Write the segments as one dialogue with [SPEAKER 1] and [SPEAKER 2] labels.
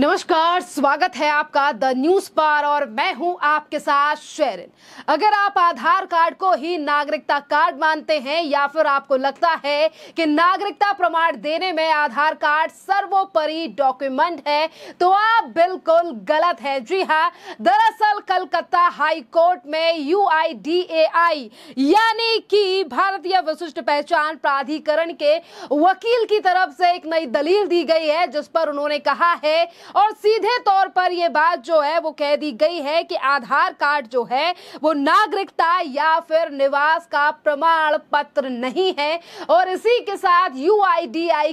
[SPEAKER 1] नमस्कार स्वागत है आपका द न्यूज पर और मैं हूं आपके साथ शेरिन अगर आप आधार कार्ड को ही नागरिकता कार्ड मानते हैं या फिर आपको लगता है कि नागरिकता प्रमाण देने में आधार कार्ड सर्वोपरि डॉक्यूमेंट है तो आप बिल्कुल गलत है जी हाँ दरअसल कलकत्ता हाई कोर्ट में यू यानी कि भारतीय विशिष्ट पहचान प्राधिकरण के वकील की तरफ से एक नई दलील दी गई है जिस पर उन्होंने कहा है और सीधे तौर पर यह बात जो है वो कह दी गई है कि आधार कार्ड जो है वो नागरिकता या फिर निवास का प्रमाण पत्र नहीं है और इसी के साथ यू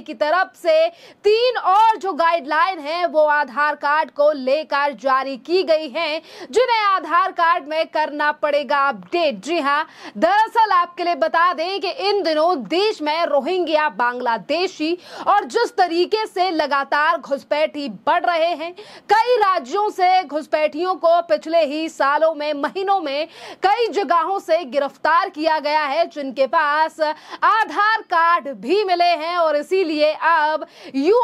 [SPEAKER 1] की तरफ से तीन और जो गाइडलाइन है वो आधार कार्ड को लेकर जारी की गई है जिन्हें आधार कार्ड में करना पड़ेगा अपडेट जी हाँ दरअसल आपके लिए बता दें कि इन दिनों देश में रोहिंग्या बांग्लादेशी और जिस तरीके से लगातार घुसपैठी बढ़ बढ़ रहे हैं कई राज्यों से घुसपैठियों को पिछले ही सालों में महीनों में कई जगहों से गिरफ्तार किया गया है जिनके पास आधार कार्ड भी मिले हैं और इसीलिए अब यू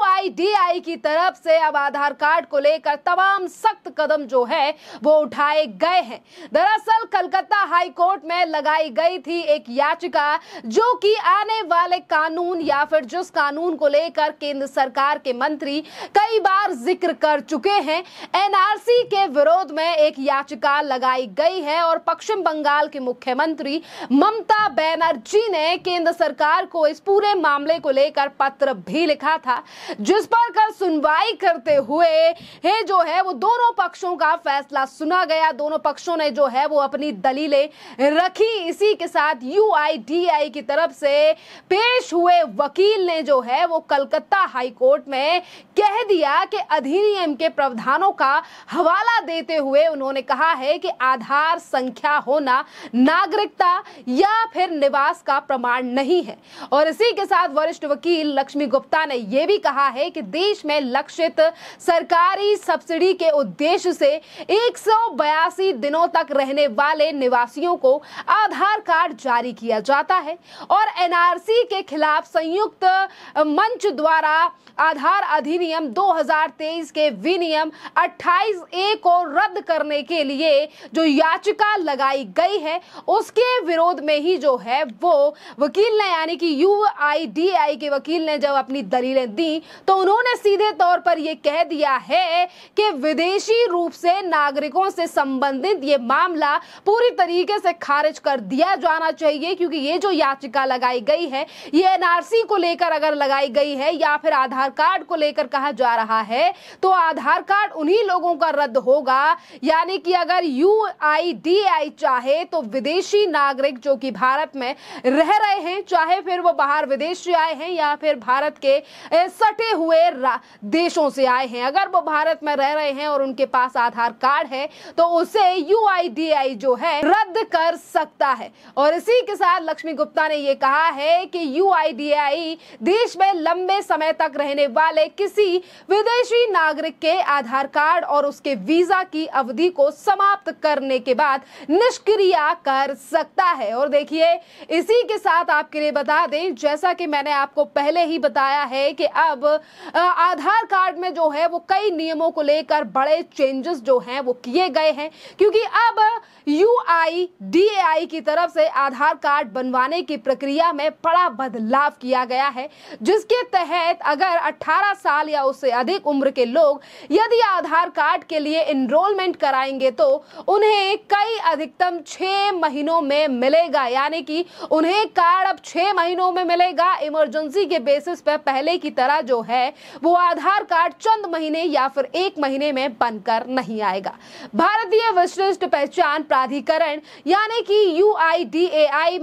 [SPEAKER 1] की तरफ से अब आधार कार्ड को लेकर तमाम सख्त कदम जो है वो उठाए गए हैं दरअसल कलकत्ता हाई कोर्ट में लगाई गई थी एक याचिका जो कि आने वाले कानून या फिर जिस कानून को लेकर केंद्र सरकार के मंत्री कई बार जिक्र कर चुके हैं एनआरसी के विरोध में एक याचिका लगाई गई है और पश्चिम बंगाल के मुख्यमंत्री ममता बनर्जी ने केंद्र सरकार को इस पूरे मामले को लेकर पत्र भी लिखा था जिस पर कल सुनवाई करते हुए हे जो है वो दोनों पक्षों का फैसला सुना गया दोनों पक्षों ने जो है वो अपनी दलीलें रखी इसी के साथ यू की तरफ से पेश हुए वकील ने जो है वो कलकत्ता हाईकोर्ट में कह दिया कि अधिनियम के प्रावधानों का हवाला देते हुए उन्होंने कहा है कि आधार संख्या होना नागरिकता या फिर निवास का प्रमाण नहीं है और इसी के साथ वरिष्ठ वकील लक्ष्मी गुप्ता ने यह भी कहा है कि देश में लक्षित सरकारी सब्सिडी के उद्देश्य से एक दिनों तक रहने वाले निवासियों को आधार कार्ड जारी किया जाता है और एनआरसी के खिलाफ संयुक्त मंच द्वारा आधार अधिनियम 2023 के विनियम 28 ए को रद्द करने के लिए जो याचिका लगाई गई है उसके विरोध में ही जो है वो वकील ने यानी कि यू के वकील ने जब अपनी दलीलें दी तो उन्होंने सीधे तौर पर यह कह दिया है कि विदेशी रूप से नागरिकों से संबंधित ये मामला पूरी तरीके से खारिज कर दिया जाना चाहिए क्योंकि ये जो याचिका लगाई गई है ये एनआरसी को लेकर अगर लगाई गई है या फिर आधार कार्ड को लेकर कहा जा रहा है तो आधार कार्ड उन्हीं लोगों का रद्द होगा यानी कि अगर यू चाहे तो विदेशी नागरिक जो कि भारत में रह रहे हैं चाहे फिर वो बाहर विदेश से आए हैं या फिर भारत के सटे हुए देशों से आए हैं अगर वो भारत में रह रहे हैं और उनके पास आधार कार्ड है तो उसे यू जो है रद्द कर सकता है और इसी के साथ लक्ष्मी गुप्ता ने यह कहा है कि यू देश में लंबे समय तक रहने वाले किसी विदेशी किसी नागरिक के आधार कार्ड और उसके वीजा की अवधि को समाप्त करने के बाद निष्क्रिय कर सकता है और देखिए इसी के साथ आपके लिए बता दें जैसा कि मैंने आपको पहले ही बताया है कि अब आधार कार्ड में जो है वो कई नियमों को लेकर बड़े चेंजेस जो हैं वो किए गए हैं क्योंकि अब यू आई आई की तरफ से आधार कार्ड बनवाने की प्रक्रिया में बड़ा बदलाव किया गया है जिसके तहत अगर 18 साल या उससे अधिक उम्र के लोग यदि आधार कार्ड के लिए इनरोलमेंट कराएंगे तो उन्हें कई अधिकतम छह महीनों में मिलेगा यानी कि उन्हें कार्ड अब छह महीनों में मिलेगा इमरजेंसी के बेसिस पर पहले की तरह जो है वो आधार कार्ड चंद महीने या फिर एक महीने में बनकर नहीं आएगा भारतीय विशिष्ट पहचान प्राधिकरण यानी कि यू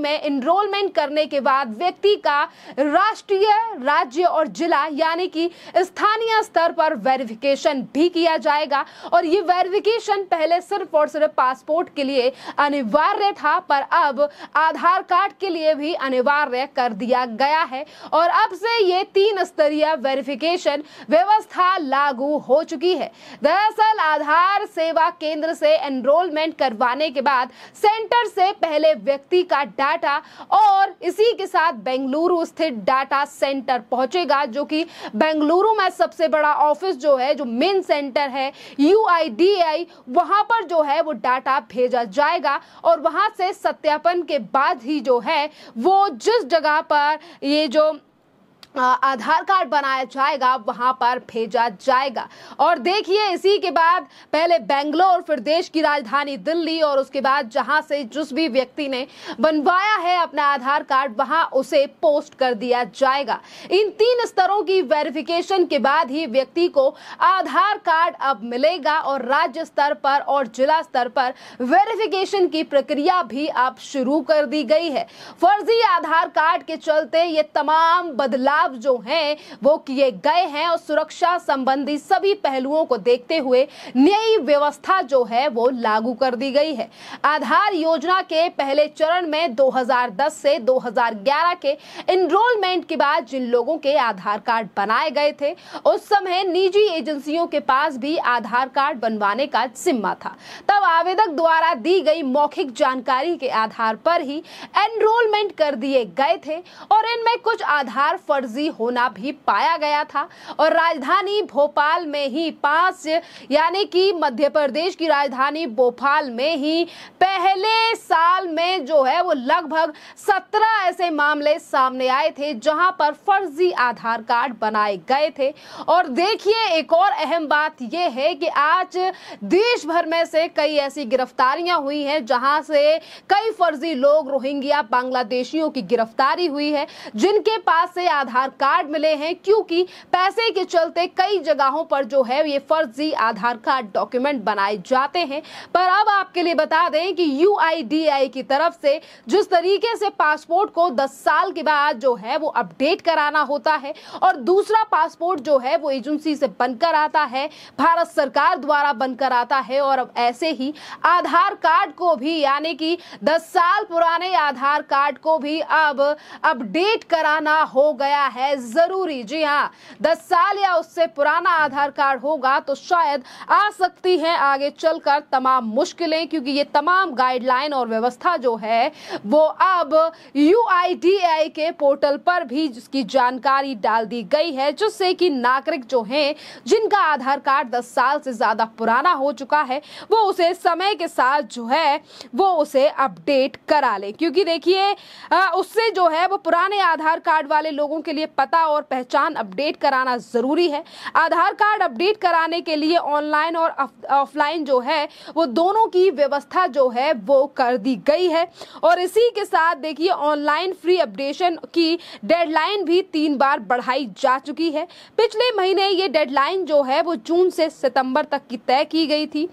[SPEAKER 1] में इनरोलमेंट करने के बाद व्यक्ति का राष्ट्रीय राज्य और जिला यानी कि स्थानीय स्तर पर वेरिफिकेशन भी किया जाएगा और ये वेरिफिकेशन पहले सिर्फ और सिर्फ पासपोर्ट के लिए अनिवार्य था पर अब आधार कार्ड के लिए भी अनिवार्य कर दिया गया है और अब से ये तीन स्तरीय वेरिफिकेशन व्यवस्था लागू हो चुकी है दरअसल आधार सेवा केंद्र से एनरोलमेंट करवाने के बाद सेंटर से पहले व्यक्ति का डाटा और इसी के साथ बेंगलुरु स्थित डाटा सेंटर पहुंचेगा जो कि बेंगलुरु में सबसे बड़ा ऑफिस ऑफिस जो है जो मेन सेंटर है यू आई वहां पर जो है वो डाटा भेजा जाएगा और वहां से सत्यापन के बाद ही जो है वो जिस जगह पर ये जो आधार कार्ड बनाया जाएगा वहां पर भेजा जाएगा और देखिए इसी के बाद पहले बेंगलोर फिर देश की राजधानी दिल्ली और उसके बाद जहां से जिस भी व्यक्ति ने बनवाया है अपना आधार कार्ड वहां उसे पोस्ट कर दिया जाएगा इन तीन स्तरों की वेरिफिकेशन के बाद ही व्यक्ति को आधार कार्ड अब मिलेगा और राज्य स्तर पर और जिला स्तर पर वेरिफिकेशन की प्रक्रिया भी अब शुरू कर दी गई है फर्जी आधार कार्ड के चलते ये तमाम बदलाव बदलाव जो हैं वो किए गए हैं और सुरक्षा संबंधी सभी पहलुओं को देखते हुए नई व्यवस्था जो है वो लागू कर दी गई है आधार योजना के पहले चरण में 2010 से 2011 के इनरोलमेंट के बाद जिन लोगों के आधार कार्ड बनाए गए थे उस समय निजी एजेंसियों के पास भी आधार कार्ड बनवाने का जिम्मा था तब आवेदक द्वारा दी गई मौखिक जानकारी के आधार पर ही एनरोलमेंट कर दिए गए थे और इनमें कुछ आधार फर्ज फर्जी होना भी पाया गया था और राजधानी भोपाल में ही पांच यानी कि मध्य प्रदेश की राजधानी भोपाल में ही पहले साल में जो है वो लगभग सत्रह ऐसे मामले सामने आए थे जहां पर फर्जी आधार कार्ड बनाए गए थे और देखिए एक और अहम बात यह है कि आज देश भर में से कई ऐसी गिरफ्तारियां हुई हैं जहां से कई फर्जी लोग रोहिंग्या बांग्लादेशियों की गिरफ्तारी हुई है जिनके पास से आधार आधार कार्ड मिले हैं क्योंकि पैसे के चलते कई जगहों पर जो है ये फर्जी आधार कार्ड डॉक्यूमेंट बनाए जाते हैं पर अब आपके लिए बता दें कि यू की तरफ से जिस तरीके से पासपोर्ट को दस साल के बाद जो है वो अपडेट कराना होता है और दूसरा पासपोर्ट जो है वो एजेंसी से बनकर आता है भारत सरकार द्वारा बनकर आता है और अब ऐसे ही आधार कार्ड को भी यानी कि 10 साल पुराने आधार कार्ड को भी अब अपडेट कराना हो गया है जरूरी जी हाँ दस साल या उससे पुराना आधार कार्ड होगा तो शायद आ सकती है आगे चलकर तमाम मुश्किलें क्योंकि ये तमाम गाइडलाइन और व्यवस्था जो है वो अब यू के पोर्टल पर भी जिसकी जानकारी डाल दी गई है जिससे कि नागरिक जो हैं जिनका आधार कार्ड दस साल से ज़्यादा पुराना हो चुका है वो उसे समय के साथ जो है वो उसे अपडेट करा ले क्योंकि देखिए उससे जो है वो पुराने आधार कार्ड वाले लोगों के लिए लिए पता और पहचान अपडेट कराना ज़रूरी है आधार कार्ड अपडेट कराने के लिए ऑनलाइन और ऑफलाइन जो है वो दोनों की व्यवस्था जो है वो कर दी गई है और इसी के साथ देखिए ऑनलाइन फ्री अपडेशन की डेडलाइन भी तीन बार बढ़ाई जा चुकी है पिछले महीने ये डेडलाइन जो है वो जून से सितंबर तक की तय की गई थी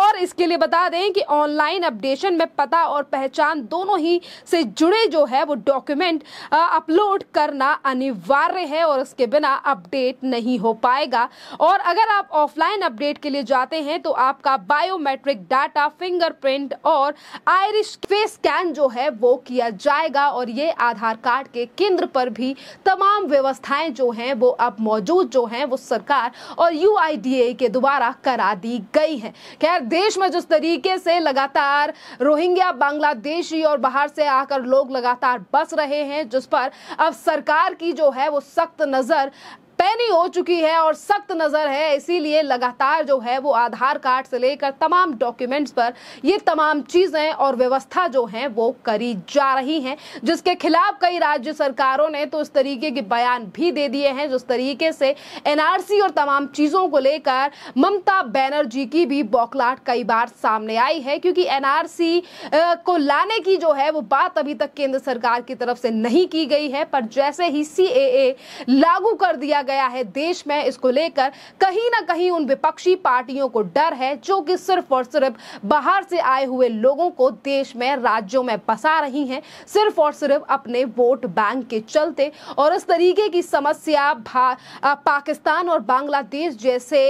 [SPEAKER 1] और इसके लिए बता दें कि ऑनलाइन अपडेशन में पता और पहचान दोनों ही से जुड़े जो है वो डॉक्यूमेंट अपलोड करना अनिवार्य अनिवार्य है और इसके बिना अपडेट नहीं हो पाएगा और अगर आप ऑफलाइन अपडेट के लिए जाते हैं तो आपका बायोमेट्रिक डाटा फिंगरप्रिंट और आयरिश फेस स्कैन जो है वो किया जाएगा और ये आधार कार्ड के केंद्र पर भी तमाम व्यवस्थाएं जो हैं वो अब मौजूद जो हैं वो सरकार और यू के द्वारा करा दी गई है खैर देश में जिस तरीके से लगातार रोहिंग्या बांग्लादेशी और बाहर से आकर लोग लगातार बस रहे हैं जिस पर अब सरकार की जो है वो सख्त नज़र पैनी हो चुकी है और सख्त नजर है इसीलिए लगातार जो है वो आधार कार्ड से लेकर तमाम डॉक्यूमेंट्स पर ये तमाम चीजें और व्यवस्था जो है वो करी जा रही हैं जिसके खिलाफ कई राज्य सरकारों ने तो इस तरीके के बयान भी दे दिए हैं जिस तरीके से एनआरसी और तमाम चीजों को लेकर ममता बैनर्जी की भी बौखलाहट कई बार सामने आई है क्योंकि एनआरसी को लाने की जो है वो बात अभी तक केंद्र सरकार की तरफ से नहीं की गई है पर जैसे ही सी लागू कर दिया गया गया है देश में इसको लेकर कहीं ना कहीं उन विपक्षी पार्टियों को डर है जो कि सिर्फ और सिर्फ बाहर से आए हुए लोगों को देश में राज्यों में बसा रही हैं सिर्फ और सिर्फ अपने वोट बैंक के चलते और इस तरीके की समस्या पाकिस्तान और बांग्लादेश जैसे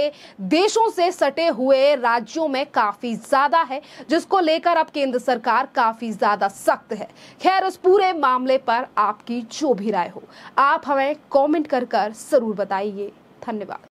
[SPEAKER 1] देशों से सटे हुए राज्यों में काफी ज्यादा है जिसको लेकर अब केंद्र सरकार काफी ज्यादा सख्त है खैर उस पूरे मामले पर आपकी जो भी राय हो आप हमें कमेंट कर कर जरूर ज़रूर बताइए धन्यवाद